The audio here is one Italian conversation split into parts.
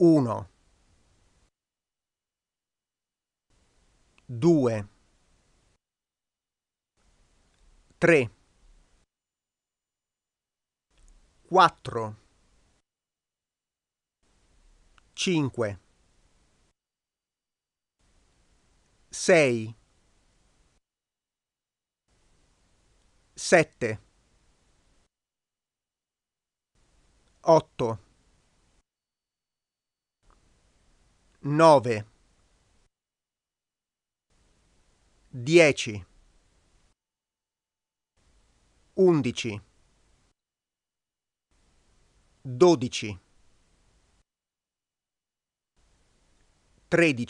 1 2 3 4 5 6 7 8 9 10 11 12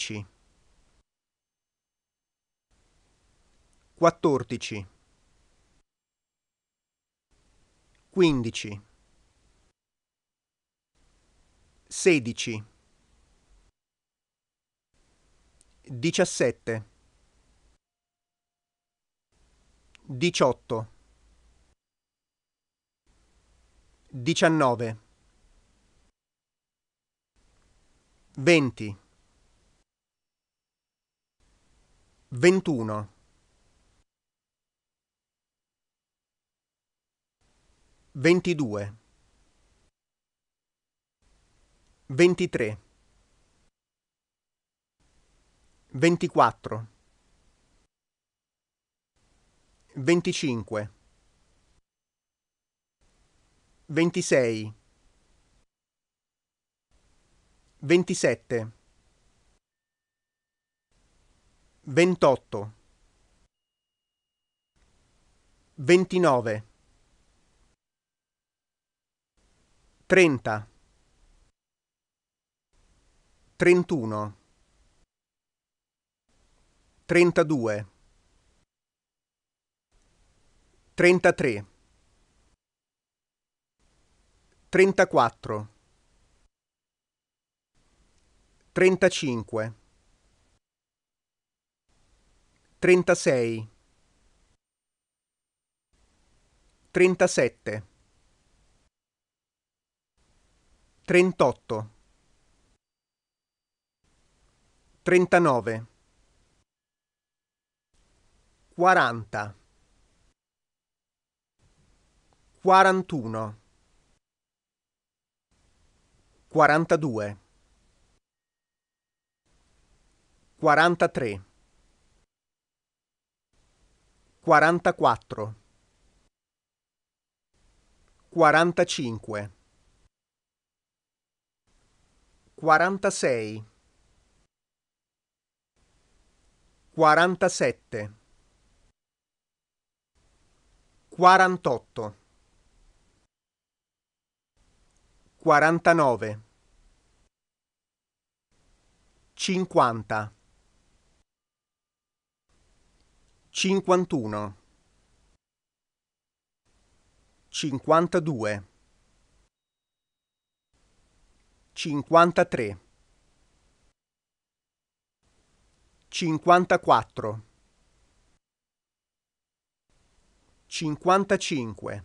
13 14 15 16 17 18 19 20 21 22 23 24 25 26 27 28 29 30 31 32 33 34 35 36 37 38 39 quaranta, quarantuno, quarantadue, quarantatré, quarantaquattro, quarantacinque, quarantasei, quarantasette 48 49 50 51 52 53 54 55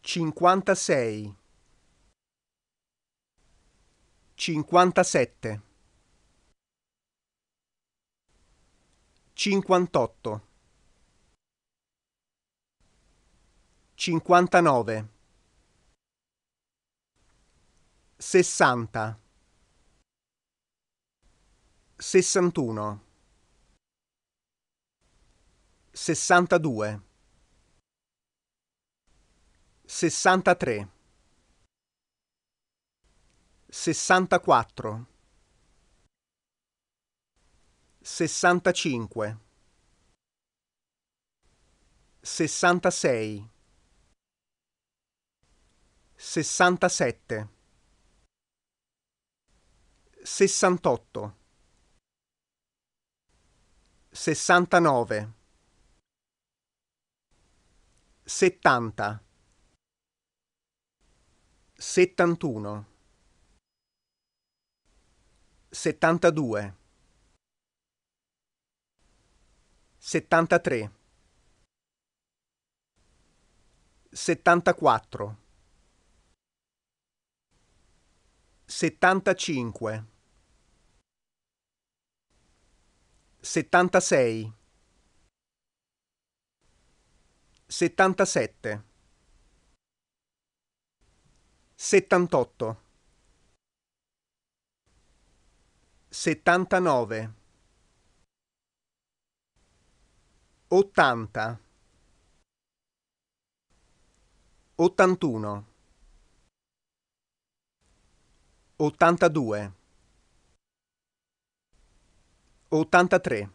56 57 58 59 60 61 sessantadue, sessantatré, sessantaquattro, sessantacinque, sessantasei, sessantasette, sessantotto, sessantanove settanta, settantuno, settantadue, settantatré, settantaquattro, settantacinque, settantasei 77 78 79 80 81 82 83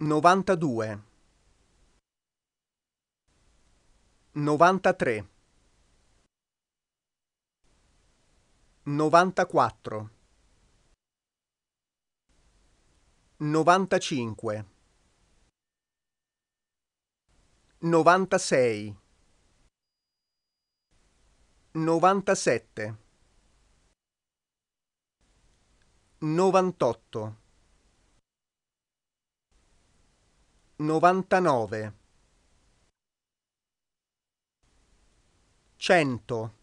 Novantadue. Novantatré. Novantaquattro. Novantacinque. Novantasei. Novantasette. Novantotto. 99 100